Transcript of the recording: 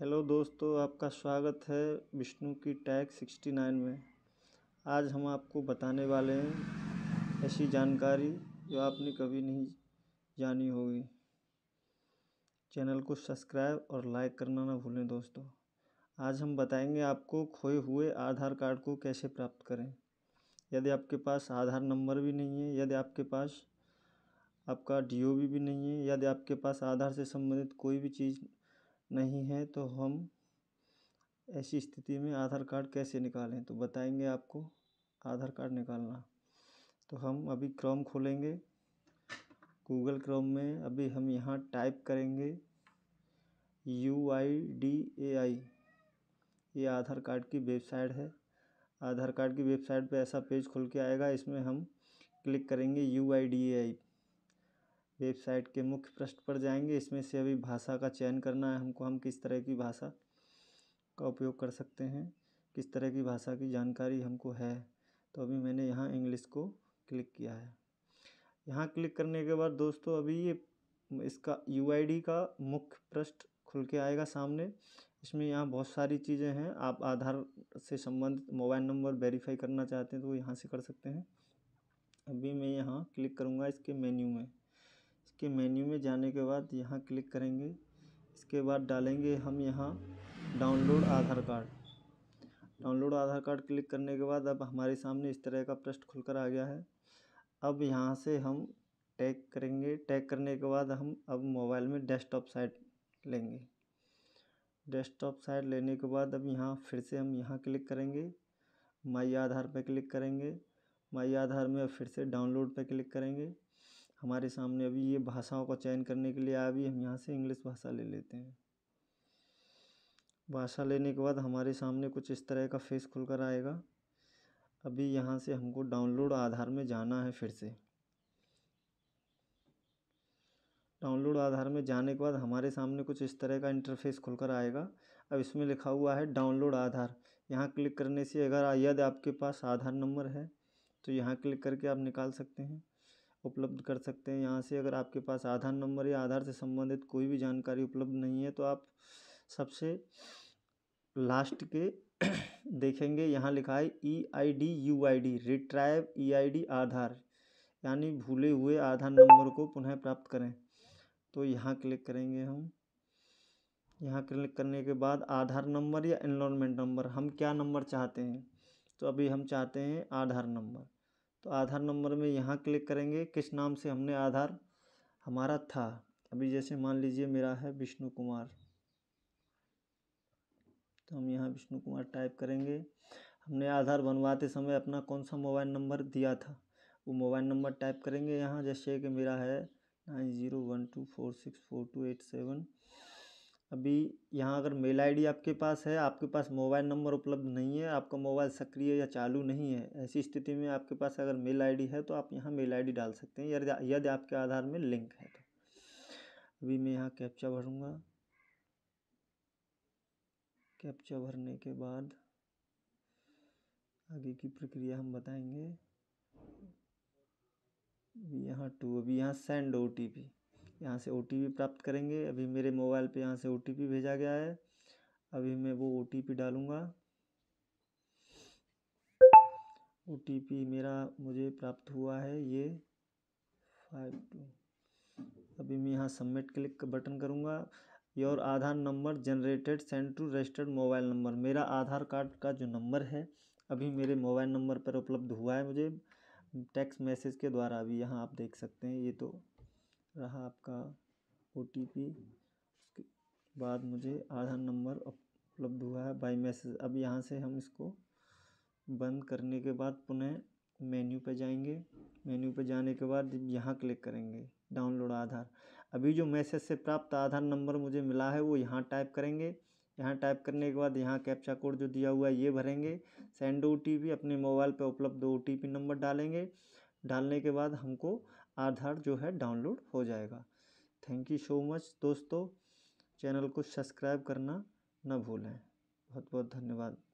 hello दोस्तों आपका स्वागत है विष्णु की टैग सिक्सटी नाइन में आज हम आपको बताने वाले हैं ऐसी जानकारी जो आपने कभी नहीं जानी होगी चैनल को सब्सक्राइब और लाइक करना ना भूलें दोस्तों आज हम बताएंगे आपको खोए हुए आधार कार्ड को कैसे प्राप्त करें यदि आपके पास आधार नंबर भी नहीं है यदि आपके पास आपका डी भी, भी नहीं है यदि आपके पास आधार से संबंधित कोई भी चीज़ नहीं है तो हम ऐसी स्थिति में आधार कार्ड कैसे निकालें तो बताएंगे आपको आधार कार्ड निकालना तो हम अभी क्रोम खोलेंगे गूगल क्रोम में अभी हम यहाँ टाइप करेंगे यू आई डी ए आई ये आधार कार्ड की वेबसाइट है आधार कार्ड की वेबसाइट पे ऐसा पेज खुल के आएगा इसमें हम क्लिक करेंगे U I D A I website के मुख्य पृष्ठ पर जाएंगे इसमें से अभी भाषा का चयन करना है हमको हम किस तरह की भाषा का उपयोग कर सकते हैं किस तरह की भाषा की जानकारी हमको है तो अभी मैंने यहाँ इंग्लिश को क्लिक किया है यहाँ क्लिक करने के बाद दोस्तों अभी ये इसका यू का मुख्य पृष्ठ खुल के आएगा सामने इसमें यहाँ बहुत सारी चीज़ें हैं आप आधार से संबंधित मोबाइल नंबर वेरीफाई करना चाहते हैं तो वो यहाँ से कर सकते हैं अभी मैं यहाँ क्लिक करूँगा इसके मेन्यू में के मेन्यू में जाने के बाद यहाँ क्लिक करेंगे इसके बाद डालेंगे हम यहाँ download Aadhaar card download Aadhaar card click करने के बाद अब हमारे सामने इस तरह का प्रश्न खुलकर आ गया है अब यहाँ से हम टैग करेंगे टैग करने के बाद हम अब मोबाइल में डेस्कटॉप साइट लेंगे डेस्कटॉप साइट लेने के बाद अब यहाँ फिर से हम यहाँ क्लिक करेंगे माई आधार पर क्लिक करेंगे माई आधार में फिर से डाउनलोड पर क्लिक करेंगे हमारे सामने अभी ये भाषाओं का चयन करने के लिए अभी हम यहाँ से इंग्लिश भाषा ले लेते हैं भाषा लेने के बाद हमारे सामने कुछ इस तरह का फेस खुल कर आएगा अभी यहाँ से हमको डाउनलोड आधार में जाना है फिर से डाउनलोड आधार में जाने के बाद हमारे सामने कुछ इस तरह का इंटरफेस खुलकर आएगा अब इसमें लिखा हुआ है डाउनलोड आधार यहाँ क्लिक करने से अगर यदि आपके पास आधार नंबर है तो यहाँ क्लिक करके आप निकाल सकते हैं उपलब्ध कर सकते हैं यहाँ से अगर आपके पास आधार नंबर या आधार से संबंधित कोई भी जानकारी उपलब्ध नहीं है तो आप सबसे लास्ट के देखेंगे यहाँ लिखा है E I D U I D retrieve E I D Aadhaar यानी भूले हुए आधार नंबर को पुनः प्राप्त करें तो यहाँ क्लिक करेंगे हम यहाँ क्लिक करने के बाद आधार नंबर या इनरोलमेंट नंबर हम क्या नंबर चाहते हैं तो अभी हम चाहते हैं आधार नंबर तो आधार नंबर में यहाँ क्लिक करेंगे किस नाम से हमने आधार हमारा था अभी जैसे मान लीजिए मेरा है विष्णु कुमार तो हम यहाँ विष्णु कुमार टाइप करेंगे हमने आधार बनवाते समय अपना कौन सा मोबाइल नंबर दिया था वो मोबाइल नंबर टाइप करेंगे यहाँ जैसे कि मेरा है nine zero one two four six four two eight seven अभी यहाँ अगर मेल आई डी आपके पास है आपके पास मोबाइल नंबर उपलब्ध नहीं है आपका मोबाइल सक्रिय या चालू नहीं है ऐसी स्थिति में आपके पास अगर मेल आई डी है तो आप यहाँ मेल आई डी डाल सकते हैं यदि यदि आपके आधार में लिंक है तो अभी मैं यहाँ कैप्चा भरूँगा कैप्चा भरने के बाद आगे की प्रक्रिया हम बताएंगे यहाँ टू अभी यहाँ सेंड ओ टी पी यहाँ से ओ टी पी प्राप्त करेंगे अभी मेरे मोबाइल पे यहाँ से ओ टी पी भेजा गया है अभी मैं वो ओ टी पी डालूँगा ओ टी पी मेरा मुझे प्राप्त हुआ है ये फाइव टू अभी मैं यहाँ सबमिट क्लिक बटन करूँगा your Aadhaar number generated send to registered mobile number मेरा आधार कार्ड का जो नंबर है अभी मेरे मोबाइल नंबर पर उपलब्ध हुआ है मुझे टेक्स्ट मैसेज के द्वारा अभी यहाँ आप देख सकते हैं ये तो रहा आपका ओ टी पी उसके बाद मुझे आधार नंबर उपलब्ध हुआ है बाई मैसेज अब यहाँ से हम इसको बंद करने के बाद पुनः मेन्यू पर जाएंगे मेन्यू पर जाने के बाद यहाँ क्लिक करेंगे डाउनलोड आधार अभी जो मैसेज से प्राप्त आधार नंबर मुझे मिला है वो यहाँ टाइप करेंगे यहाँ टाइप करने के बाद यहाँ कैप्चा कोड जो दिया हुआ है ये भरेंगे सेंड ओ अपने मोबाइल पर उपलब्ध ओ नंबर डालेंगे डालने के बाद हमको आधार जो है डाउनलोड हो जाएगा थैंक यू सो मच दोस्तों चैनल को सब्सक्राइब करना न भूलें बहुत बहुत धन्यवाद